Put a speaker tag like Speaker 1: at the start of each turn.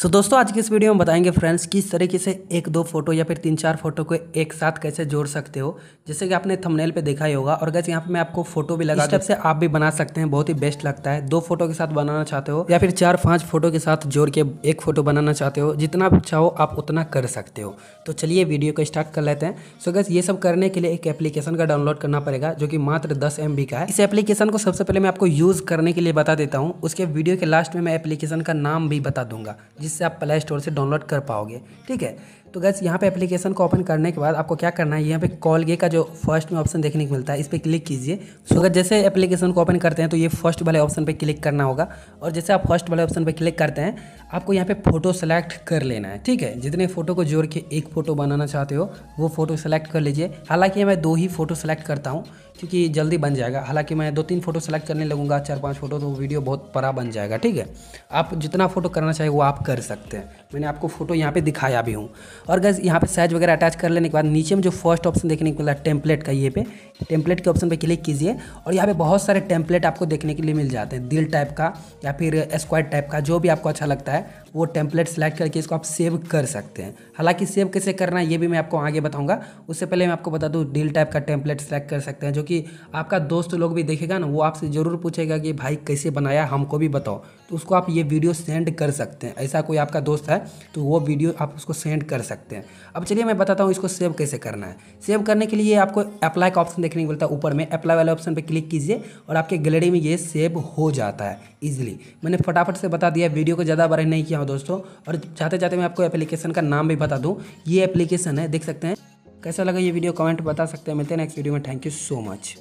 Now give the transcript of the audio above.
Speaker 1: सो so, दोस्तों आज की इस वीडियो में बताएंगे फ्रेंड्स किस तरीके से एक दो फोटो या फिर तीन चार फोटो को एक साथ कैसे जोड़ सकते हो जैसे कि आपने थंबनेल पे देखा ही होगा और गैस यहाँ पे मैं आपको फोटो भी लगा स्टेप से आप भी बना सकते हैं बहुत ही बेस्ट लगता है दो फोटो के साथ बनाना चाहते हो या फिर चार पाँच फोटो के साथ जोड़ के एक फोटो बनाना चाहते हो जितना चाहो आप उतना कर सकते हो तो चलिए वीडियो को स्टार्ट कर लेते हैं सो गैस ये सब करने के लिए एक एप्लीकेशन का डाउनलोड करना पड़ेगा जो कि मात्र दस एम का है इस एप्लीकेशन को सबसे पहले मैं आपको यूज़ करने के लिए बता देता हूँ उसके वीडियो के लास्ट में मैं एप्लीकेशन का नाम भी बता दूंगा जिससे आप प्ले स्टोर से डाउनलोड कर पाओगे ठीक है तो गैस यहाँ पे एप्लीकेशन को ओपन करने के बाद आपको क्या करना है यहाँ पे कॉल गे का जो फर्स्ट में ऑप्शन देखने को मिलता है इस पर क्लिक कीजिए सो अगर जैसे एप्लीकेशन को ओपन करते हैं तो ये फर्स्ट वाले ऑप्शन पर क्लिक करना होगा और जैसे आप फर्स्ट वाले ऑप्शन पर क्लिक करते हैं आपको यहाँ पर फोटो सेलेक्ट कर लेना है ठीक है जितने फ़ोटो को जोड़ के एक फ़ोटो बनाना चाहते हो वो फ़ोटो सेलेक्ट कर लीजिए हालाँकि मैं दो ही फ़ोटो सेलेक्ट करता हूँ क्योंकि जल्दी बन जाएगा हालांकि मैं दो तीन फ़ोटो सेलेक्ट करने लगूंगा चार पांच फ़ोटो तो वीडियो बहुत बड़ा बन जाएगा ठीक है आप जितना फ़ोटो करना चाहिए वो आप कर सकते हैं मैंने आपको फोटो यहाँ पे दिखाया भी हूँ और गैस यहाँ पे साइज वगैरह अटैच कर लेने के बाद नीचे में जो फर्स्ट ऑप्शन देखने को मिला टेम्पलेट का ये पे टेम्पलेट के ऑप्शन पर क्लिक कीजिए और यहाँ पे बहुत सारे टेम्पलेट आपको देखने के लिए मिल जाते हैं दिल टाइप का या फिर स्क्वायर टाइप का जो भी आपको अच्छा लगता है वो टेम्पलेट सेलेक्ट करके इसको आप सेव कर सकते हैं हालांकि सेव कैसे करना है ये भी मैं आपको आगे बताऊंगा उससे पहले मैं आपको बता दूँ डील टाइप का टेम्पलेट सेलेक्ट कर सकते हैं जो कि आपका दोस्त लोग भी देखेगा ना वो आपसे ज़रूर पूछेगा कि भाई कैसे बनाया हमको भी बताओ तो उसको आप ये वीडियो सेंड कर सकते हैं ऐसा कोई आपका दोस्त है तो वो वीडियो आप उसको सेंड कर सकते हैं अब चलिए मैं बताता हूँ इसको सेव कैसे करना है सेव करने के लिए आपको अप्लाई का ऑप्शन देखने को मिलता है ऊपर में अप्लाई वाले ऑप्शन पर क्लिक कीजिए और आपके गैलरी में ये सेव हो जाता है ईजिली मैंने फटाफट से बता दिया वीडियो को ज़्यादा बड़े नहीं किया हूँ दोस्तों और चाहते चाहते मैं आपको एप्लीकेशन का नाम भी बता दूँ ये एप्लीकेशन है देख सकते हैं कैसा लगा ये वीडियो कमेंट बता सकते हैं मिलते हैं नेक्स्ट वीडियो में थैंक यू सो मच